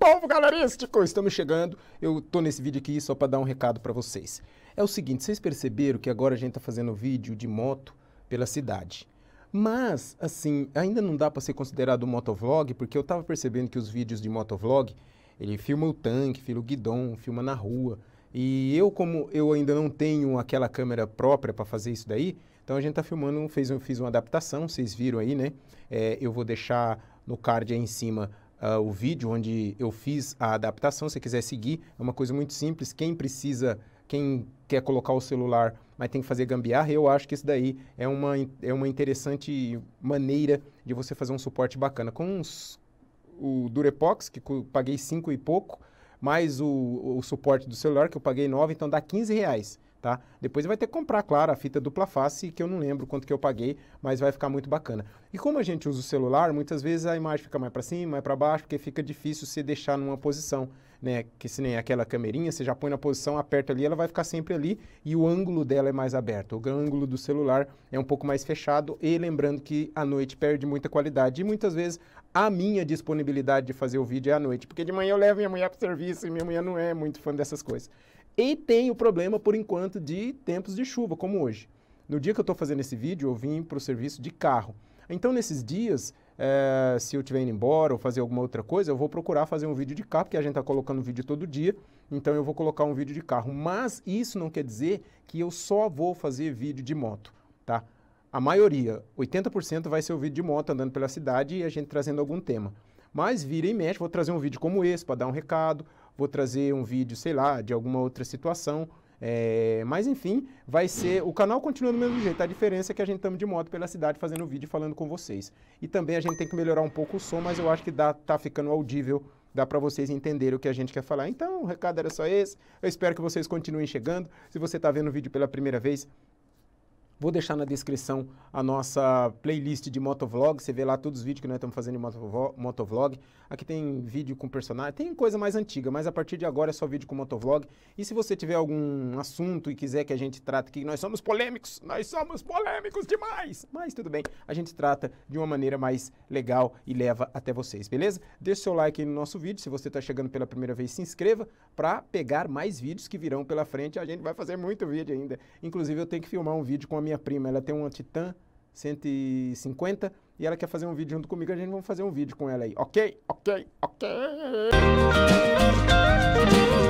povo galerístico! Estamos chegando. Eu tô nesse vídeo aqui só para dar um recado para vocês. É o seguinte, vocês perceberam que agora a gente tá fazendo vídeo de moto pela cidade. Mas, assim, ainda não dá para ser considerado um motovlog, porque eu tava percebendo que os vídeos de motovlog, ele filma o tanque, filma o guidão, filma na rua. E eu, como eu ainda não tenho aquela câmera própria para fazer isso daí, então a gente tá filmando, fez, fiz uma adaptação, vocês viram aí, né? É, eu vou deixar no card aí em cima uh, o vídeo onde eu fiz a adaptação. Se você quiser seguir, é uma coisa muito simples. Quem precisa, quem quer colocar o celular, mas tem que fazer gambiarra, eu acho que isso daí é uma, é uma interessante maneira de você fazer um suporte bacana. Com os o Durepox, que paguei cinco e pouco, mais o, o suporte do celular, que eu paguei nove, então dá 15 reais tá? Depois vai ter que comprar, claro, a fita dupla face, que eu não lembro quanto que eu paguei, mas vai ficar muito bacana. E como a gente usa o celular, muitas vezes a imagem fica mais para cima, mais para baixo, porque fica difícil você deixar numa posição, né? Que se nem aquela camerinha, você já põe na posição, aperta ali, ela vai ficar sempre ali e o ângulo dela é mais aberto. O ângulo do celular é um pouco mais fechado e lembrando que à noite perde muita qualidade e muitas vezes a minha disponibilidade de fazer o vídeo é à noite, porque de manhã eu levo minha mulher para o serviço e minha mulher não é muito fã dessas coisas. E tem o problema, por enquanto, de tempos de chuva, como hoje. No dia que eu estou fazendo esse vídeo, eu vim para o serviço de carro. Então, nesses dias, é, se eu estiver indo embora ou fazer alguma outra coisa, eu vou procurar fazer um vídeo de carro, porque a gente está colocando vídeo todo dia, então eu vou colocar um vídeo de carro. Mas isso não quer dizer que eu só vou fazer vídeo de moto, tá? A maioria, 80% vai ser o vídeo de moto andando pela cidade e a gente trazendo algum tema. Mas vira e mexe, vou trazer um vídeo como esse para dar um recado, vou trazer um vídeo, sei lá, de alguma outra situação. É, mas enfim, vai ser. O canal continua do mesmo jeito. A diferença é que a gente estamos de moto pela cidade fazendo vídeo e falando com vocês. E também a gente tem que melhorar um pouco o som, mas eu acho que dá, tá ficando audível. Dá para vocês entenderem o que a gente quer falar. Então, o recado era só esse. Eu espero que vocês continuem chegando. Se você está vendo o vídeo pela primeira vez, Vou deixar na descrição a nossa playlist de motovlog. Você vê lá todos os vídeos que nós estamos fazendo em motovlog. Aqui tem vídeo com personagem, tem coisa mais antiga, mas a partir de agora é só vídeo com motovlog. E se você tiver algum assunto e quiser que a gente trate aqui, nós somos polêmicos, nós somos polêmicos demais! Mas tudo bem, a gente trata de uma maneira mais legal e leva até vocês, beleza? Deixe seu like aí no nosso vídeo. Se você está chegando pela primeira vez, se inscreva para pegar mais vídeos que virão pela frente. A gente vai fazer muito vídeo ainda. Inclusive, eu tenho que filmar um vídeo com a minha minha prima, ela tem uma Titan 150 e ela quer fazer um vídeo junto comigo, a gente vai fazer um vídeo com ela aí. Ok, ok, ok.